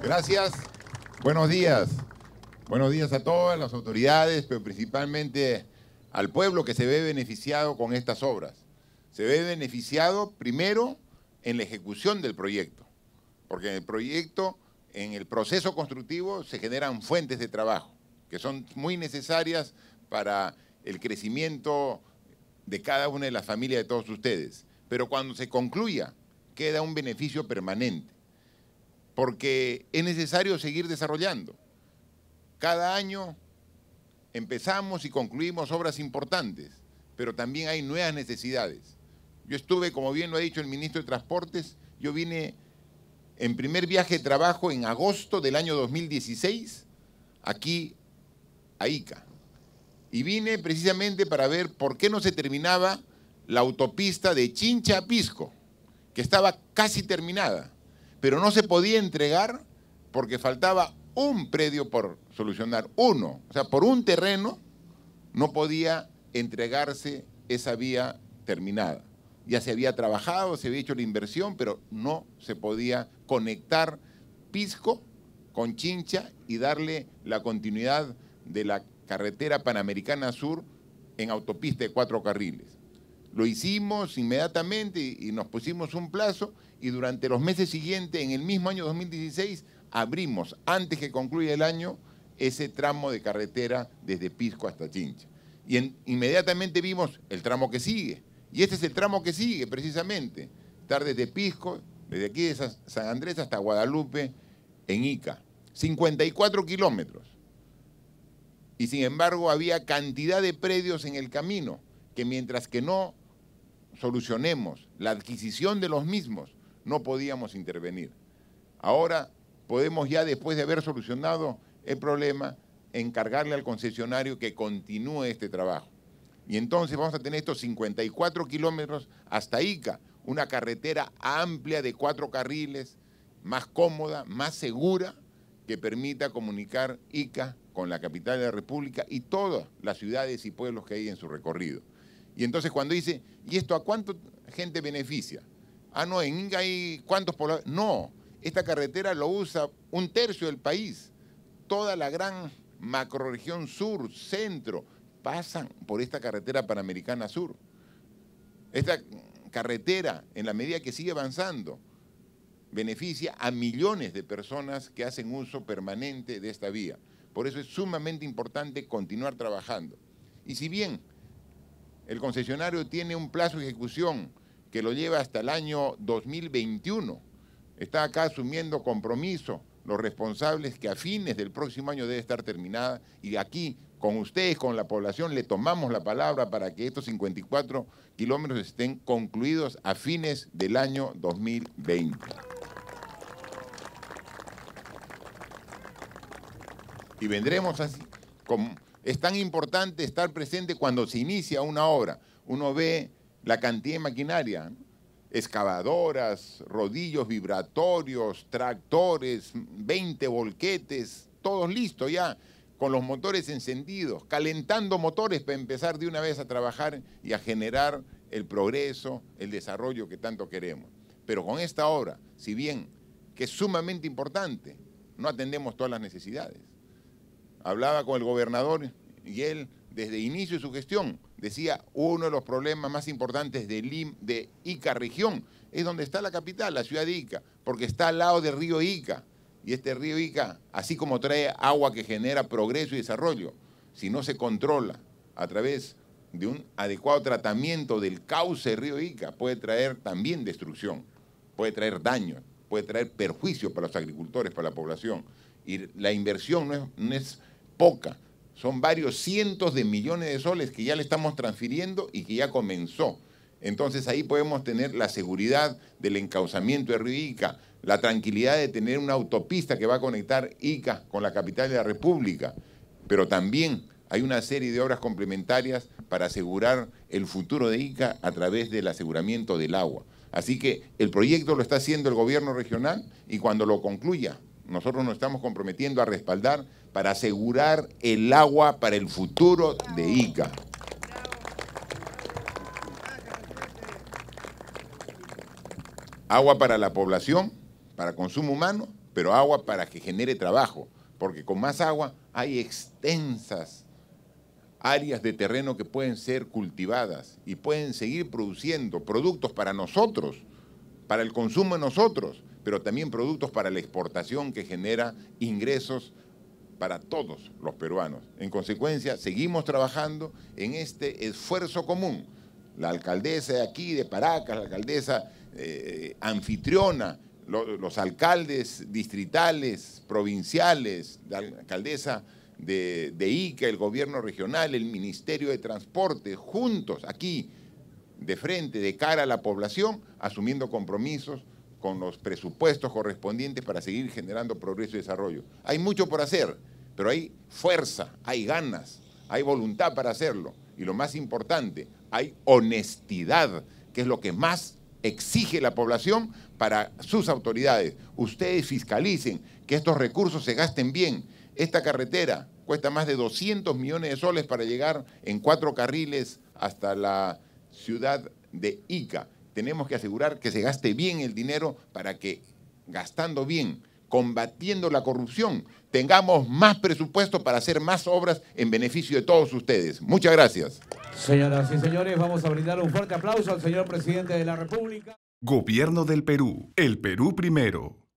Gracias. Buenos días. Buenos días a todas las autoridades, pero principalmente al pueblo que se ve beneficiado con estas obras. Se ve beneficiado primero en la ejecución del proyecto, porque en el proyecto, en el proceso constructivo, se generan fuentes de trabajo que son muy necesarias para el crecimiento de cada una de las familias de todos ustedes. Pero cuando se concluya, queda un beneficio permanente porque es necesario seguir desarrollando. Cada año empezamos y concluimos obras importantes, pero también hay nuevas necesidades. Yo estuve, como bien lo ha dicho el ministro de Transportes, yo vine en primer viaje de trabajo en agosto del año 2016 aquí a Ica. Y vine precisamente para ver por qué no se terminaba la autopista de Chincha a Pisco, que estaba casi terminada pero no se podía entregar porque faltaba un predio por solucionar, uno. O sea, por un terreno no podía entregarse esa vía terminada. Ya se había trabajado, se había hecho la inversión, pero no se podía conectar Pisco con Chincha y darle la continuidad de la carretera panamericana sur en autopista de cuatro carriles. Lo hicimos inmediatamente y, nos pusimos un plazo y durante los meses siguientes, en el mismo año 2016, abrimos, antes que concluya el año, ese tramo de carretera desde Pisco hasta Chincha. Y inmediatamente vimos el tramo que sigue. Y este es el tramo que sigue, precisamente. Estar desde Pisco, desde aquí de San Andrés hasta Guadalupe, en Ica. 54 kilómetros. Y sin embargo había cantidad de predios en el camino que mientras que no solucionemos la adquisición de los mismos, no podíamos intervenir. Ahora podemos ya, después de haber solucionado el problema, encargarle al concesionario que continúe este trabajo. Y entonces vamos a tener estos 54 kilómetros hasta Ica, una carretera amplia de cuatro carriles, más cómoda, más segura, que permita comunicar Ica con la capital de la República y todas las ciudades y pueblos que hay en su recorrido. Y entonces cuando dice, ¿y esto a cuánta gente beneficia? Ah, no, en Inga hay cuántos pobladores. No, esta carretera lo usa un tercio del país. Toda la gran macroregión sur, centro, pasan por esta carretera panamericana sur. Esta carretera, en la medida que sigue avanzando, beneficia a millones de personas que hacen uso permanente de esta vía. Por eso es sumamente importante continuar trabajando. Y si bien el concesionario tiene un plazo de ejecución que lo lleva hasta el año 2021. Está acá asumiendo compromiso los responsables que a fines del próximo año debe estar terminada y aquí con ustedes, con la población, le tomamos la palabra para que estos 54 kilómetros estén concluidos a fines del año 2020. Y vendremos así, con, es tan importante estar presente cuando se inicia una obra. Uno ve la cantidad de maquinaria, excavadoras, rodillos vibratorios, tractores, 20 volquetes, todos listos ya, con los motores encendidos, calentando motores para empezar de una vez a trabajar y a generar el progreso, el desarrollo que tanto queremos. Pero con esta obra, si bien que es sumamente importante, no atendemos todas las necesidades. Hablaba con el gobernador y él, desde el inicio de su gestión, decía uno de los problemas más importantes de, Ica región es donde está la capital, la ciudad de Ica, porque está al lado del río Ica. Y este río Ica, así como trae agua que genera progreso y desarrollo, si no se controla a través de un adecuado tratamiento del cauce del río Ica, puede traer también destrucción, puede traer daño, puede traer perjuicio para los agricultores, para la población. Y la inversión no es poca. Son varios cientos de millones de soles que ya le estamos transfiriendo y que ya comenzó. Entonces ahí podemos tener la seguridad del encauzamiento de Río Ica, la tranquilidad de tener una autopista que va a conectar Ica con la capital de la República, pero también hay una serie de obras complementarias para asegurar el futuro de Ica a través del aseguramiento del agua. Así que el proyecto lo está haciendo el gobierno regional y cuando lo concluya nosotros nos estamos comprometiendo a respaldar para asegurar el agua para el futuro de ICA. Agua para la población, para consumo humano, pero agua para que genere trabajo, porque con más agua hay extensas áreas de terreno que pueden ser cultivadas y pueden seguir produciendo productos para nosotros, para el consumo de nosotros, pero también productos para la exportación que genera ingresos para todos los peruanos. En consecuencia, seguimos trabajando en este esfuerzo común. La alcaldesa de aquí, de Paracas, la alcaldesa eh, anfitriona, los alcaldes distritales, provinciales, la alcaldesa de, de Ica, el gobierno regional, el Ministerio de Transporte, juntos aquí, de frente, de cara a la población, asumiendo compromisos con los presupuestos correspondientes para seguir generando progreso y desarrollo. Hay mucho por hacer, pero hay fuerza, hay ganas, hay voluntad para hacerlo. Y lo más importante, hay honestidad, que es lo que más exige la población para sus autoridades. Ustedes fiscalicen que estos recursos se gasten bien. Esta carretera cuesta más de 200 millones de soles para llegar en cuatro carriles hasta la ciudad de Ica tenemos que asegurar que se gaste bien el dinero para que gastando bien, combatiendo la corrupción, tengamos más presupuesto para hacer más obras en beneficio de todos ustedes. Muchas gracias. Señoras y señores, vamos a brindar un fuerte aplauso al señor presidente de la República. Gobierno del Perú, el Perú primero.